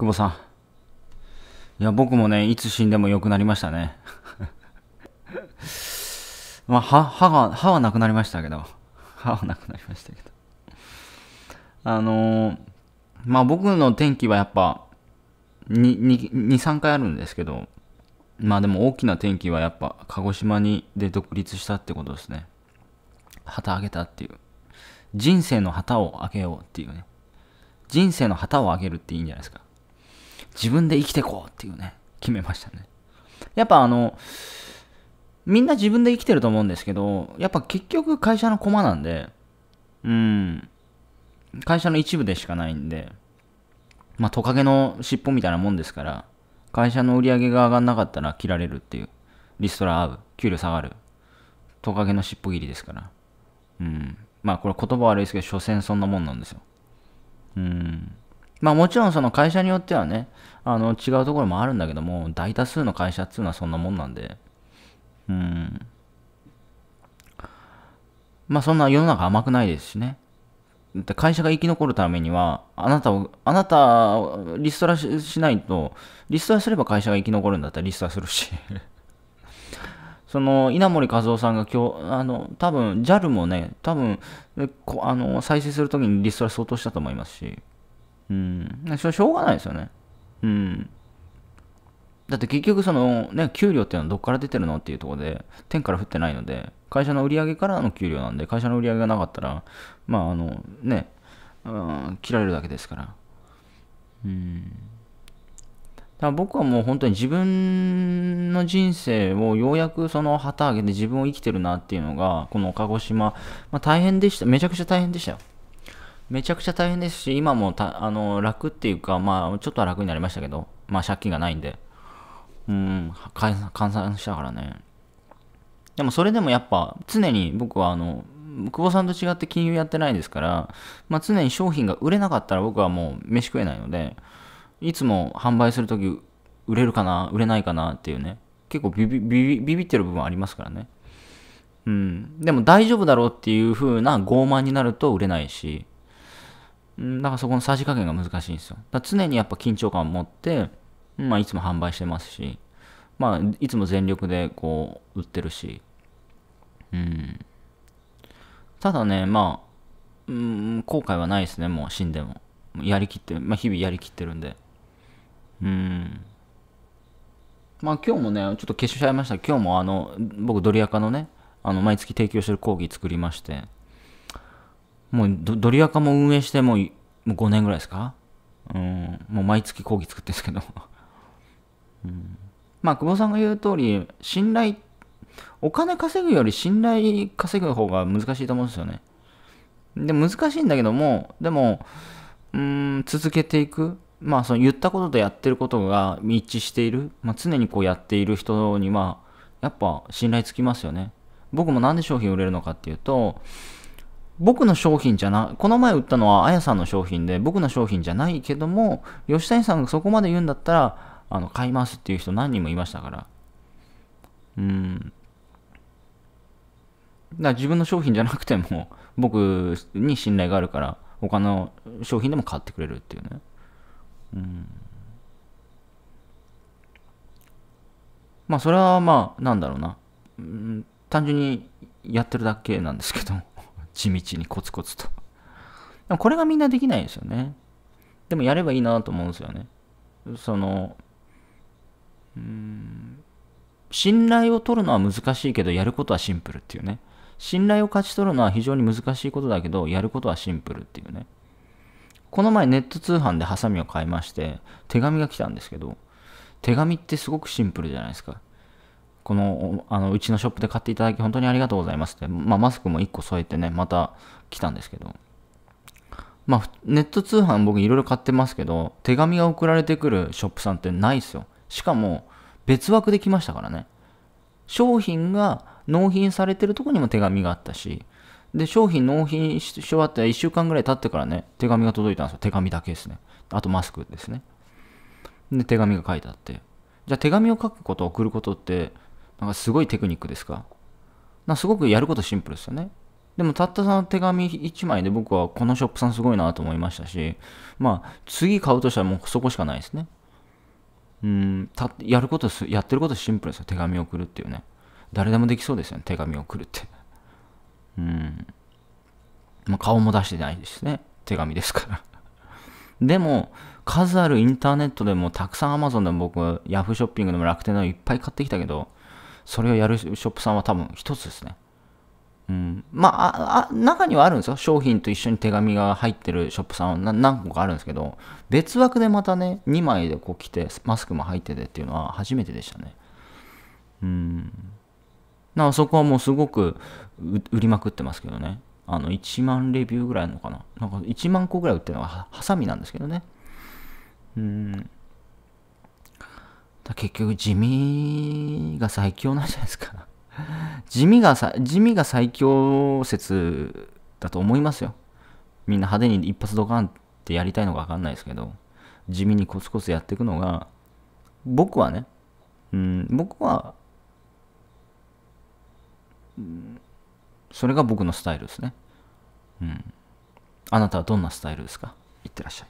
久保さん。いや、僕もね、いつ死んでも良くなりましたね。まあ、歯、歯が、歯はなくなりましたけど。歯はなくなりましたけど。あのー、まあ僕の天気はやっぱ、2、3回あるんですけど、まあでも大きな天気はやっぱ鹿児島にで独立したってことですね。旗あげたっていう。人生の旗をあげようっていうね。人生の旗をあげるっていいんじゃないですか。自分で生きてこうっていうね、決めましたね。やっぱあの、みんな自分で生きてると思うんですけど、やっぱ結局会社の駒なんで、うん、会社の一部でしかないんで、まあトカゲの尻尾みたいなもんですから、会社の売り上げが上がんなかったら切られるっていう、リストラ合う、給料下がる、トカゲの尻尾切りですから。うん。まあこれ言葉悪いですけど、所詮そんなもんなんですよ。うん。まあもちろんその会社によってはね、あの違うところもあるんだけども、大多数の会社っていうのはそんなもんなんで、うん。まあそんな世の中甘くないですしね。で会社が生き残るためには、あなたを、あなた、リストラしないと、リストラすれば会社が生き残るんだったらリストラするし その、稲森和夫さんが今日、あの、多分、JAL もね、多分、あの、再生するときにリストラ相当したと思いますし、うん。それしょうがないですよね。うん。だって結局そのね、給料っていうのはどっから出てるのっていうところで、天から降ってないので、会社の売り上げからの給料なんで、会社の売り上げがなかったら、まああのね、うん、切られるだけですから。うん。だから僕はもう本当に自分の人生をようやくその旗揚げで自分を生きてるなっていうのが、この鹿児島、まあ、大変でした。めちゃくちゃ大変でしたよ。めちゃくちゃ大変ですし、今もたあの楽っていうか、まあ、ちょっとは楽になりましたけど、まあ、借金がないんで、うん、換算したからね。でも、それでもやっぱ、常に僕は、あの、久保さんと違って金融やってないですから、まあ、常に商品が売れなかったら僕はもう飯食えないので、いつも販売するとき、売れるかな、売れないかなっていうね、結構ビビビビビってる部分ありますからね。うん、でも大丈夫だろうっていう風な傲慢になると売れないし、だからそこのさじ加減が難しいんですよ。だ常にやっぱ緊張感を持って、まあ、いつも販売してますし、まあ、いつも全力でこう、売ってるし。うん。ただね、まあ、うん、後悔はないですね、もう死んでも。やりきって、まあ、日々やりきってるんで。うん。まあ今日もね、ちょっと消しちゃいました今日もあの、僕ドリアカのね、あの、毎月提供してる講義作りまして、もうドリアカも運営してもう5年ぐらいですかうん、もう毎月講義作ってるんですけど、うん、まあ久保さんが言う通り信頼お金稼ぐより信頼稼ぐ方が難しいと思うんですよねで難しいんだけどもでもうん続けていくまあその言ったこととやってることが一致している、まあ、常にこうやっている人にはやっぱ信頼つきますよね僕もなんで商品売れるのかっていうと僕の商品じゃな、この前売ったのはあやさんの商品で、僕の商品じゃないけども、吉谷さんがそこまで言うんだったら、あの、買いますっていう人何人もいましたから。うん。だ自分の商品じゃなくても、僕に信頼があるから、他の商品でも買ってくれるっていうね。うん。まあ、それはまあ、なんだろうな。うん、単純にやってるだけなんですけど。地道にコツコツと。でもこれがみんなできないですよね。でもやればいいなと思うんですよね。その、うん、信頼を取るのは難しいけど、やることはシンプルっていうね。信頼を勝ち取るのは非常に難しいことだけど、やることはシンプルっていうね。この前ネット通販でハサミを買いまして、手紙が来たんですけど、手紙ってすごくシンプルじゃないですか。この、あの、うちのショップで買っていただき本当にありがとうございますって、まあ、マスクも1個添えてね、また来たんですけど。まあ、ネット通販僕いろいろ買ってますけど、手紙が送られてくるショップさんってないっすよ。しかも、別枠で来ましたからね。商品が納品されてるとこにも手紙があったし、で、商品納品し終わって1週間ぐらい経ってからね、手紙が届いたんですよ。手紙だけですね。あとマスクですね。で、手紙が書いてあって。じゃあ手紙を書くこと、送ることって、なんかすごいテクニックですかなすごくやることシンプルですよね。でもたったその手紙1枚で僕はこのショップさんすごいなと思いましたし、まあ次買うとしたらもうそこしかないですね。うん、たやることす、やってることシンプルですよ。手紙を送るっていうね。誰でもできそうですよね。手紙を送るって。うん。まあ、顔も出してないですね。手紙ですからでも、数あるインターネットでもたくさん Amazon でも僕、Yahoo ショッピングでも楽天でもいっぱい買ってきたけど、それをやるショップさんは多分一つですね。うん、まああ、中にはあるんですよ。商品と一緒に手紙が入ってるショップさんは何個かあるんですけど、別枠でまたね、2枚でこう来て、マスクも入っててっていうのは初めてでしたね。うん。だからそこはもうすごく売りまくってますけどね。あの、1万レビューぐらいのかな。なんか1万個ぐらい売ってるのはハサミなんですけどね。うん。結局地味が最強なんじゃないですか地味がさ、地味が最強説だと思いますよ。みんな派手に一発ドカンってやりたいのかわかんないですけど、地味にコツコツやっていくのが、僕はね、うん、僕は、うん、それが僕のスタイルですね。うん。あなたはどんなスタイルですかいってらっしゃい。